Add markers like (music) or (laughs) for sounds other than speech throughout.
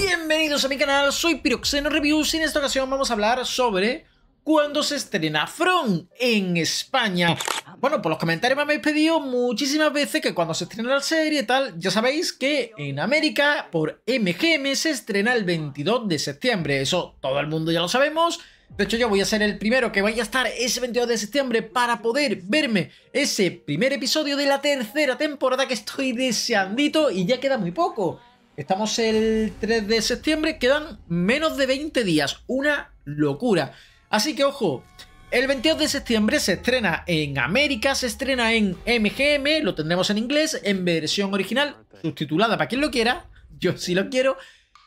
Bienvenidos a mi canal, soy Piroxeno Reviews y en esta ocasión vamos a hablar sobre cuándo se estrena From en España. Bueno, por los comentarios me habéis pedido muchísimas veces que cuando se estrena la serie y tal, ya sabéis que en América por MGM se estrena el 22 de septiembre, eso todo el mundo ya lo sabemos. De hecho, yo voy a ser el primero que vaya a estar ese 22 de septiembre para poder verme ese primer episodio de la tercera temporada que estoy deseandito y ya queda muy poco. Estamos el 3 de septiembre, quedan menos de 20 días, una locura. Así que ojo, el 22 de septiembre se estrena en América, se estrena en MGM, lo tendremos en inglés, en versión original, subtitulada para quien lo quiera, yo sí lo quiero.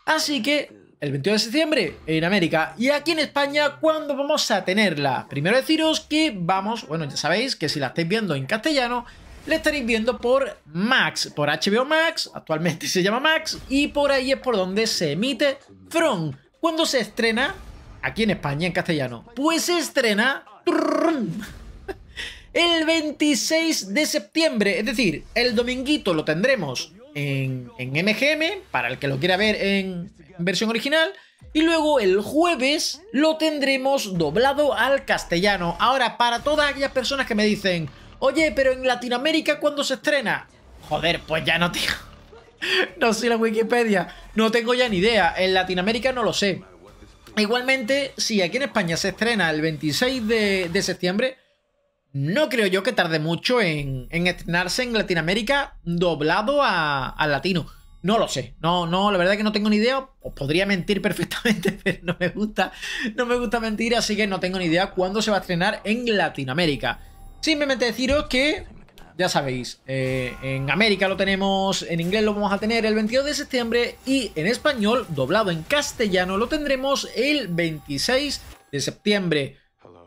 Así que el 22 de septiembre en América y aquí en España, ¿cuándo vamos a tenerla? Primero deciros que vamos, bueno ya sabéis que si la estáis viendo en castellano, le estaréis viendo por Max, por HBO Max, actualmente se llama Max, y por ahí es por donde se emite From. ¿Cuándo se estrena? Aquí en España, en castellano. Pues se estrena... (laughs) El 26 de septiembre, es decir, el dominguito lo tendremos en, en MGM, para el que lo quiera ver en versión original, y luego el jueves lo tendremos doblado al castellano. Ahora, para todas aquellas personas que me dicen, Oye, pero en Latinoamérica, ¿cuándo se estrena? Joder, pues ya no tengo... (laughs) no sé la Wikipedia. No tengo ya ni idea. En Latinoamérica no lo sé. Igualmente, si aquí en España se estrena el 26 de, septiembre, no creo yo que tarde mucho en, estrenarse en Latinoamérica doblado al latino. No lo sé. No, no, la verdad es que no tengo ni idea. Os podría mentir (laughs) perfectamente, pero no me gusta. No me gusta mentir, así que no tengo ni idea cuándo se va a estrenar en Latinoamérica. Simplemente deciros que, ya sabéis, eh, en América lo tenemos, en inglés lo vamos a tener el 22 de septiembre y en español, doblado en castellano, lo tendremos el 26 de septiembre.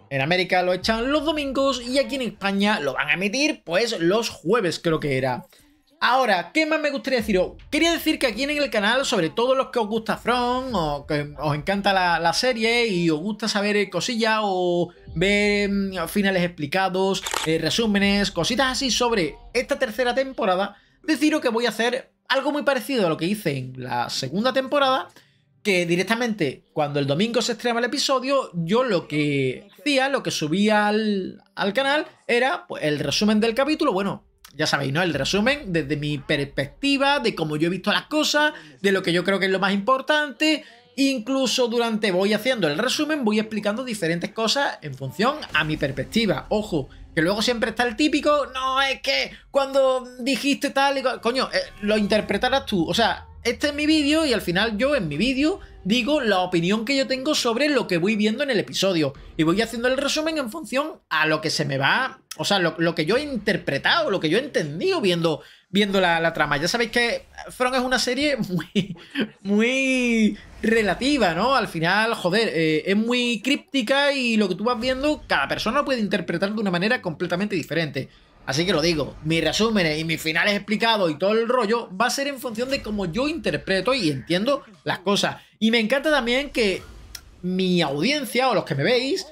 En América lo echan los domingos y aquí en España lo van a emitir pues los jueves creo que era. Ahora, ¿qué más me gustaría deciros? Quería decir que aquí en el canal, sobre todo los que os gusta From, o que os encanta la, serie y os gusta saber eh, cosillas o ver mm, finales explicados, eh, resúmenes, cositas así sobre esta tercera temporada, deciros que voy a hacer algo muy parecido a lo que hice en la segunda temporada, que directamente cuando el domingo se estrenaba el episodio, yo lo que hacía, lo que subía al, canal, era pues, el resumen del capítulo, bueno, ya sabéis, ¿no? El resumen desde mi perspectiva, de cómo yo he visto las cosas, de lo que yo creo que es lo más importante. Incluso durante voy haciendo el resumen, voy explicando diferentes cosas en función a mi perspectiva. Ojo, que luego siempre está el típico, no, es que cuando dijiste tal y coño, eh, lo interpretarás tú. O sea, este es mi vídeo y al final yo en mi vídeo digo la opinión que yo tengo sobre lo que voy viendo en el episodio. Y voy haciendo el resumen en función a lo que se me va o sea, lo, que yo he interpretado, lo que yo he entendido viendo, viendo la, trama. Ya sabéis que From es una serie (laughs) muy, muy relativa, ¿no? Al final, joder, eh, es muy críptica y lo que tú vas viendo, cada persona puede interpretar de una manera completamente diferente. Así que lo digo, mi resúmenes y mis finales explicados y todo el rollo va a ser en función de cómo yo interpreto y entiendo las cosas. Y me encanta también que mi audiencia o los que me veis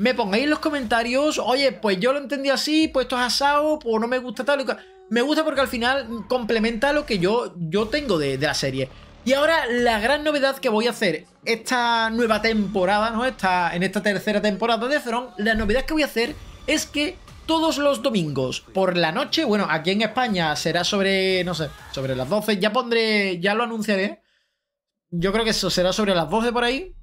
me pongáis en los comentarios, oye, pues yo lo entendí así, pues esto es asado, pues no me gusta tal y Me gusta porque al final complementa lo que yo, yo tengo de, la serie. Y ahora la gran novedad que voy a hacer esta nueva temporada, ¿no? en esta tercera temporada de Throne, la novedad que voy a hacer es que todos los domingos por la noche, bueno, aquí en España será sobre, no sé, sobre las 12, ya pondré, ya lo anunciaré. Yo creo que eso será sobre las 12 por ahí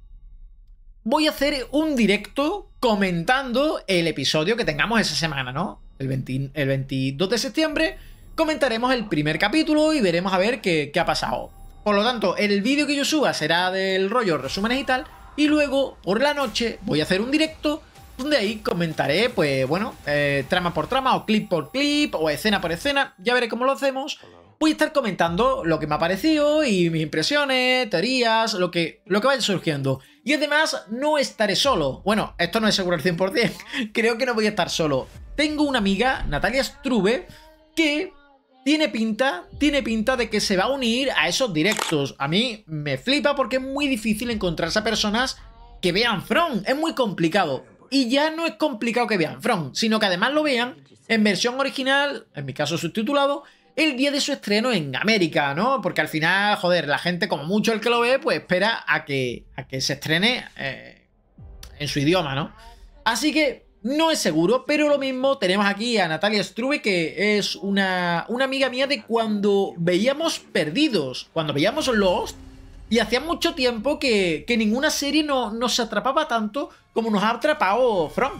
voy a hacer un directo comentando el episodio que tengamos esa semana, ¿no? El, 22 de septiembre comentaremos el primer capítulo y veremos a ver qué, ha pasado. Por lo tanto, el vídeo que yo suba será del rollo resúmenes y tal, y luego por la noche voy a hacer un directo donde ahí comentaré, pues bueno, eh, trama por trama o clip por clip o escena por escena, ya veré cómo lo hacemos voy a estar comentando lo que me ha parecido y mis impresiones, teorías, lo que, lo que vaya surgiendo. Y además, no estaré solo. Bueno, esto no es seguro al 100%. (laughs) Creo que no voy a estar solo. Tengo una amiga, Natalia Strube, que tiene pinta, tiene pinta de que se va a unir a esos directos. A mí me flipa porque es muy difícil encontrarse a personas que vean From. Es muy complicado. Y ya no es complicado que vean From, sino que además lo vean en versión original, en mi caso subtitulado, el día de su estreno en América, ¿no? Porque al final, joder, la gente, como mucho el que lo ve, pues espera a que, a que se estrene eh, en su idioma, ¿no? Así que no es seguro, pero lo mismo tenemos aquí a Natalia Struve que es una, amiga mía de cuando veíamos Perdidos, cuando veíamos Lost, y hacía mucho tiempo que, que ninguna serie no, nos atrapaba tanto como nos ha atrapado From.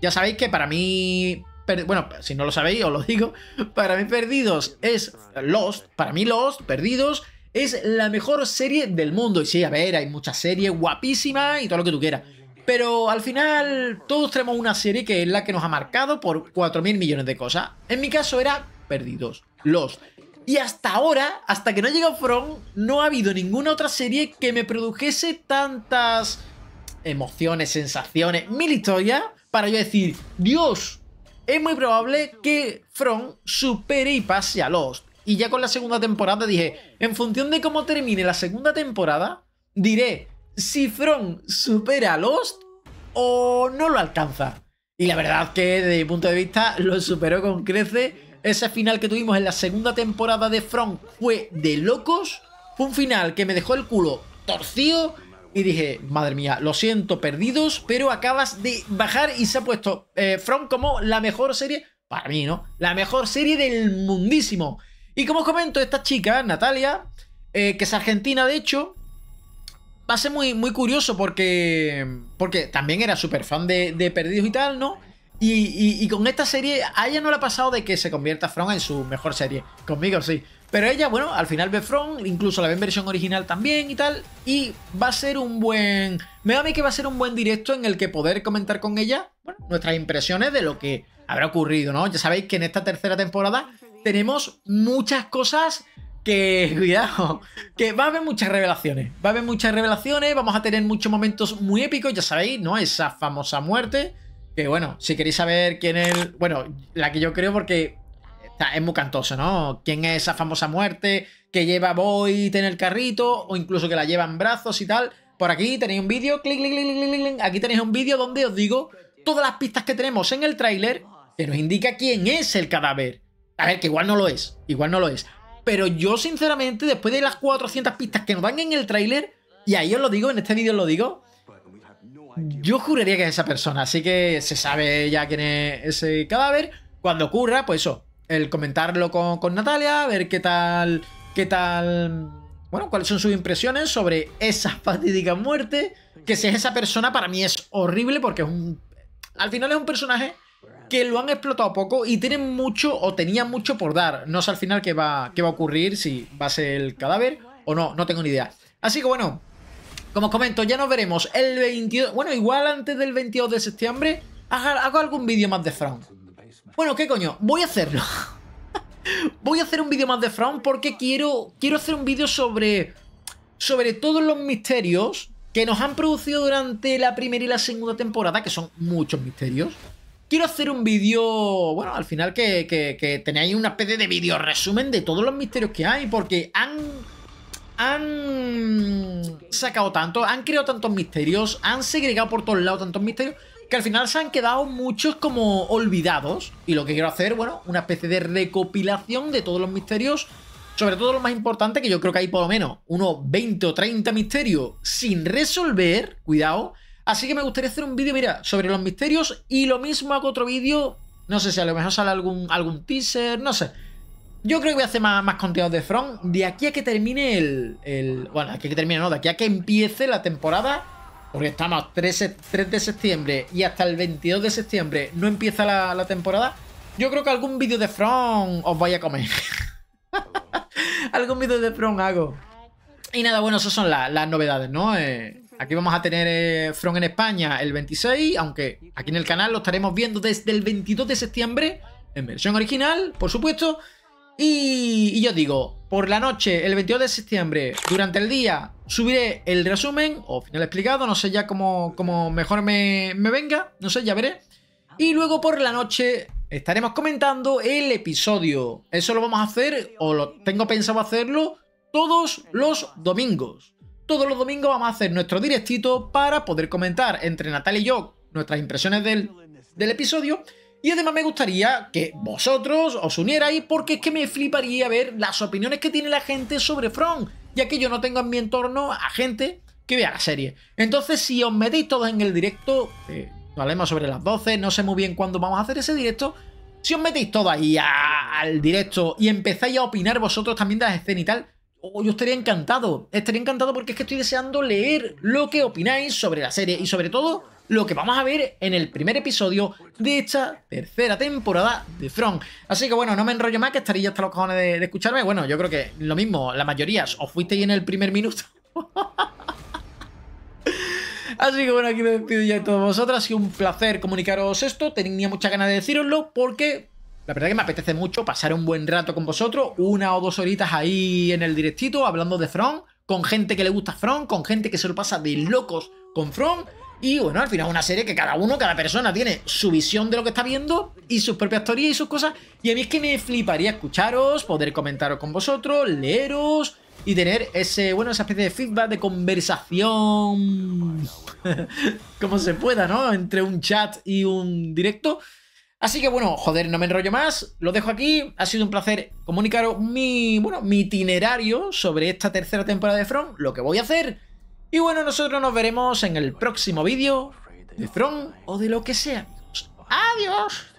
Ya sabéis que para mí bueno, si no lo sabéis, os lo digo. Para mí, Perdidos es Lost. Para mí, Lost, Perdidos, es la mejor serie del mundo. Y sí, a ver, hay muchas series guapísimas y todo lo que tú quieras. Pero al final, todos tenemos una serie que es la que nos ha marcado por 4.000 millones de cosas. En mi caso era Perdidos, Lost. Y hasta ahora, hasta que no llegado From, no ha habido ninguna otra serie que me produjese tantas emociones, sensaciones, mil historias para yo decir, Dios, es muy probable que From supere y pase a Lost. Y ya con la segunda temporada dije, en función de cómo termine la segunda temporada, diré si From supera a Lost o no lo alcanza. Y la verdad que desde mi punto de vista lo superó con crece. Ese final que tuvimos en la segunda temporada de From fue de locos. Fue un final que me dejó el culo torcido y dije, madre mía, lo siento, perdidos, pero acabas de bajar y se ha puesto eh, From como la mejor serie, para mí, ¿no? La mejor serie del mundísimo. Y como os comento, esta chica, Natalia, eh, que es argentina, de hecho, va a ser muy, muy curioso porque, porque también era súper fan de, Perdidos y tal, ¿no? Y, y, con esta serie, a ella no le ha pasado de que se convierta From en su mejor serie. Conmigo sí. Pero ella, bueno, al final ve Front, incluso la ve en versión original también y tal. Y va a ser un buen. Me da a mí que va a ser un buen directo en el que poder comentar con ella nuestras impresiones de lo que habrá ocurrido, ¿no? Ya sabéis que en esta tercera temporada tenemos muchas cosas que, (laughs) cuidado, que va a haber muchas revelaciones. Va a haber muchas revelaciones, vamos a tener muchos momentos muy épicos, ya sabéis, ¿no? Esa famosa muerte. Que bueno, si queréis saber quién es. Bueno, la que yo creo porque es muy cantoso, ¿no? ¿Quién es esa famosa muerte que lleva Void en el carrito o incluso que la lleva en brazos y tal? Por aquí tenéis un vídeo, clic, aquí tenéis un vídeo donde os digo todas las pistas que tenemos en el tráiler que nos indica quién es el cadáver. A ver, que igual no lo es, igual no lo es. Pero yo, sinceramente, después de las 400 pistas que nos dan en el tráiler, y ahí os lo digo, en este vídeo os lo digo, yo juraría que es esa persona, así que se sabe ya quién es ese cadáver. Cuando ocurra, pues eso, el comentarlo con, Natalia Natalia, ver qué tal, qué tal, bueno, cuáles son sus impresiones sobre esa fatídica muerte, que si es esa persona para mí es horrible porque es un, al final es un personaje que lo han explotado poco y tienen mucho o tenía mucho por dar. No sé al final qué va, qué va a ocurrir, si va a ser el cadáver o no, no tengo ni idea. Así que bueno, como os comento, ya nos veremos el 22... Bueno, igual antes del 22 de septiembre hago algún vídeo más de Frank. Bueno, ¿qué coño? Voy a hacerlo. (laughs) Voy a hacer un vídeo más de Fraun porque quiero, quiero hacer un vídeo sobre, sobre todos los misterios que nos han producido durante la primera y la segunda temporada, que son muchos misterios. Quiero hacer un vídeo, bueno, al final que, que, que tenéis una especie de vídeo resumen de todos los misterios que hay, porque han, han sacado tanto, han creado tantos misterios, han segregado por todos lados tantos misterios, al final se han quedado muchos como olvidados. Y lo que quiero hacer, bueno, una especie de recopilación de todos los misterios. Sobre todo lo más importante, que yo creo que hay por lo menos unos 20 o 30 misterios sin resolver. Cuidado. Así que me gustaría hacer un vídeo, mira, sobre los misterios. Y lo mismo hago otro vídeo. No sé si a lo mejor sale algún, algún teaser, no sé. Yo creo que voy a hacer más, más de Front. De aquí a que termine el, el. Bueno, aquí a que termine, no, de aquí a que empiece la temporada porque estamos 3, de septiembre y hasta el 22 de septiembre no empieza la, temporada. Yo creo que algún vídeo de From os vaya a comer. (laughs) algún vídeo de From hago. Y nada, bueno, esas son las novedades, ¿no? Eh, aquí vamos a tener eh, From en España el 26, aunque aquí en el canal lo estaremos viendo desde el 22 de septiembre en versión original, por supuesto. Y, yo digo, por la noche, el 22 de septiembre, durante el día, subiré el resumen o final explicado, no sé ya cómo, mejor me, venga, no sé, ya veré. Y luego por la noche estaremos comentando el episodio. Eso lo vamos a hacer, o lo tengo pensado hacerlo, todos los domingos. Todos los domingos vamos a hacer nuestro directito para poder comentar entre Natal y yo nuestras impresiones del, del episodio y además me gustaría que vosotros os unierais porque es que me fliparía ver las opiniones que tiene la gente sobre From, ya que yo no tengo en mi entorno a gente que vea la serie. Entonces, si os metéis todos en el directo, eh, hablemos sobre las 12, no sé muy bien cuándo vamos a hacer ese directo, si os metéis todos ahí al directo y empezáis a opinar vosotros también de la escena y tal, oh, yo estaría encantado, estaría encantado porque es que estoy deseando leer lo que opináis sobre la serie y sobre todo lo que vamos a ver en el primer episodio de esta tercera temporada de front Así que bueno, no me enrollo más, que estaría hasta los cojones de, escucharme. Bueno, yo creo que lo mismo, la mayoría os fuisteis en el primer minuto. (laughs) Así que bueno, aquí me despido ya de todos vosotros. Ha sido un placer comunicaros esto. Tenía muchas ganas de deciroslo porque la verdad que me apetece mucho pasar un buen rato con vosotros, una o dos horitas ahí en el directito hablando de front con gente que le gusta front con gente que se lo pasa de locos con From. Y bueno, al final es una serie que cada uno, cada persona tiene su visión de lo que está viendo y sus propias teorías y sus cosas. Y a mí es que me fliparía escucharos, poder comentaros con vosotros, leeros y tener ese, bueno, esa especie de feedback, de conversación, (laughs) como se pueda, ¿no? Entre un chat y un directo. Así que bueno, joder, no me enrollo más, lo dejo aquí, ha sido un placer comunicaros mi, bueno, mi itinerario sobre esta tercera temporada de From, lo que voy a hacer y bueno, nosotros nos veremos en el próximo vídeo de Throne o de lo que sea. ¡Adiós!